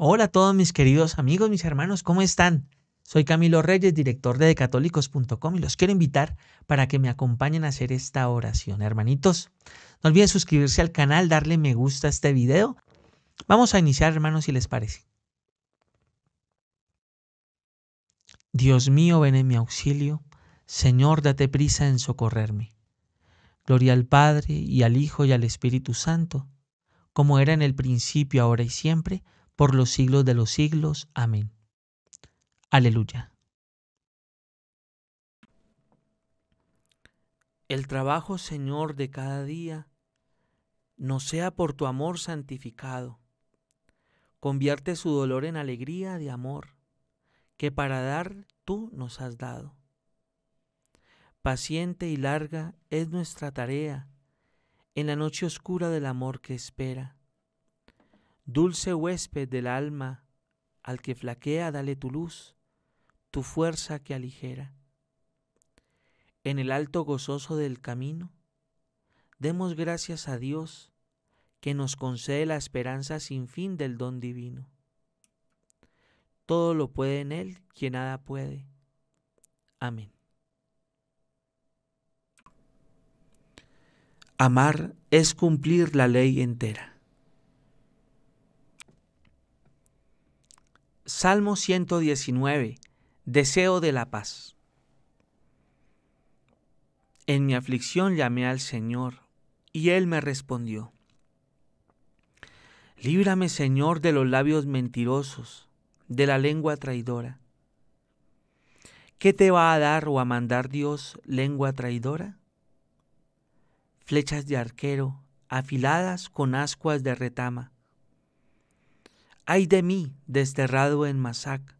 Hola a todos mis queridos amigos, mis hermanos, ¿cómo están? Soy Camilo Reyes, director de decatólicos.com y los quiero invitar para que me acompañen a hacer esta oración. Hermanitos, no olviden suscribirse al canal, darle me gusta a este video. Vamos a iniciar, hermanos, si les parece. Dios mío, ven en mi auxilio. Señor, date prisa en socorrerme. Gloria al Padre, y al Hijo, y al Espíritu Santo, como era en el principio, ahora y siempre, por los siglos de los siglos. Amén. Aleluya. El trabajo, Señor, de cada día, no sea por tu amor santificado. Convierte su dolor en alegría de amor, que para dar tú nos has dado. Paciente y larga es nuestra tarea en la noche oscura del amor que espera. Dulce huésped del alma, al que flaquea, dale tu luz, tu fuerza que aligera. En el alto gozoso del camino, demos gracias a Dios, que nos concede la esperanza sin fin del don divino. Todo lo puede en Él quien nada puede. Amén. Amar es cumplir la ley entera. Salmo 119. Deseo de la paz. En mi aflicción llamé al Señor, y Él me respondió. Líbrame, Señor, de los labios mentirosos, de la lengua traidora. ¿Qué te va a dar o a mandar Dios lengua traidora? Flechas de arquero, afiladas con ascuas de retama Ay de mí, desterrado en Masac,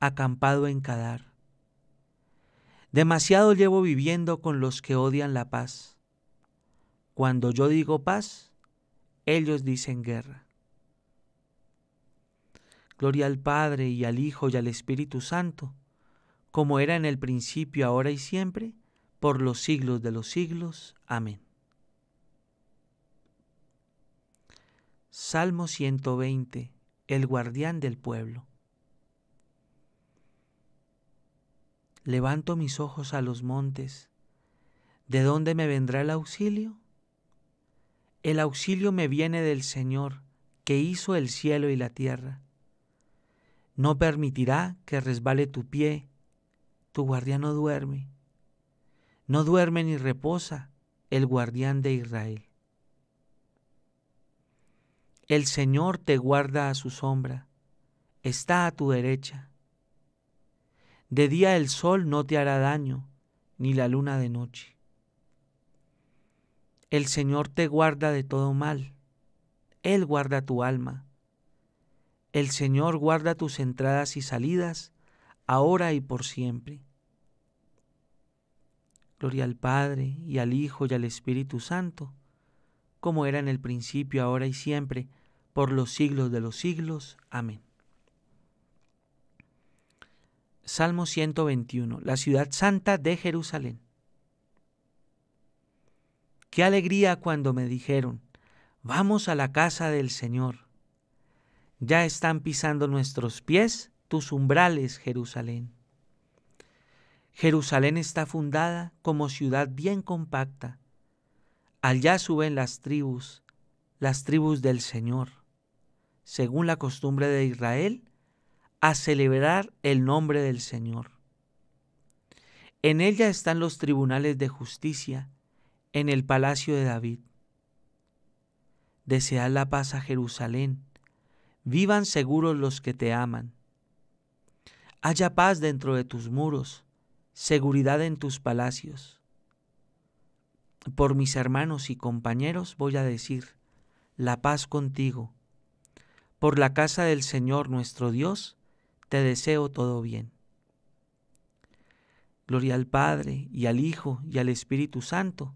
acampado en Kadar. Demasiado llevo viviendo con los que odian la paz. Cuando yo digo paz, ellos dicen guerra. Gloria al Padre y al Hijo y al Espíritu Santo, como era en el principio, ahora y siempre, por los siglos de los siglos. Amén. Salmo 120 el guardián del pueblo. Levanto mis ojos a los montes. ¿De dónde me vendrá el auxilio? El auxilio me viene del Señor, que hizo el cielo y la tierra. No permitirá que resbale tu pie, tu guardián no duerme. No duerme ni reposa el guardián de Israel. El Señor te guarda a su sombra, está a tu derecha. De día el sol no te hará daño, ni la luna de noche. El Señor te guarda de todo mal, Él guarda tu alma. El Señor guarda tus entradas y salidas, ahora y por siempre. Gloria al Padre, y al Hijo, y al Espíritu Santo como era en el principio, ahora y siempre, por los siglos de los siglos. Amén. Salmo 121. La ciudad santa de Jerusalén. Qué alegría cuando me dijeron, vamos a la casa del Señor. Ya están pisando nuestros pies tus umbrales, Jerusalén. Jerusalén está fundada como ciudad bien compacta, Allá suben las tribus, las tribus del Señor, según la costumbre de Israel, a celebrar el nombre del Señor. En ella están los tribunales de justicia, en el palacio de David. Desead la paz a Jerusalén, vivan seguros los que te aman. Haya paz dentro de tus muros, seguridad en tus palacios por mis hermanos y compañeros voy a decir, la paz contigo. Por la casa del Señor nuestro Dios, te deseo todo bien. Gloria al Padre y al Hijo y al Espíritu Santo,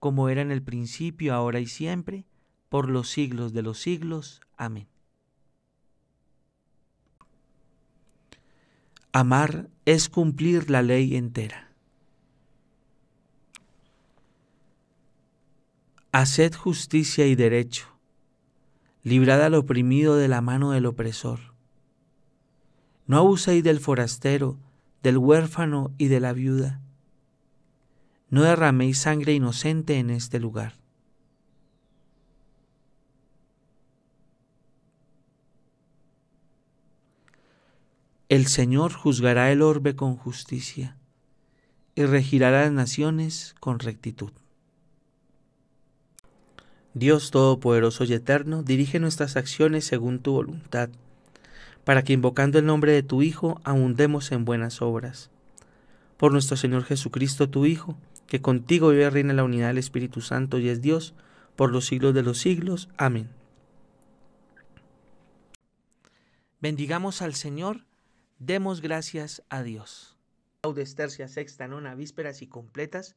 como era en el principio, ahora y siempre, por los siglos de los siglos. Amén. Amar es cumplir la ley entera. Haced justicia y derecho. Librad al oprimido de la mano del opresor. No abuséis del forastero, del huérfano y de la viuda. No derraméis sangre inocente en este lugar. El Señor juzgará el orbe con justicia y regirá las naciones con rectitud. Dios Todopoderoso y Eterno, dirige nuestras acciones según tu voluntad, para que invocando el nombre de tu Hijo abundemos en buenas obras. Por nuestro Señor Jesucristo, tu Hijo, que contigo vive y reina la unidad del Espíritu Santo y es Dios, por los siglos de los siglos. Amén. Bendigamos al Señor, demos gracias a Dios. Laudes sexta, vísperas y completas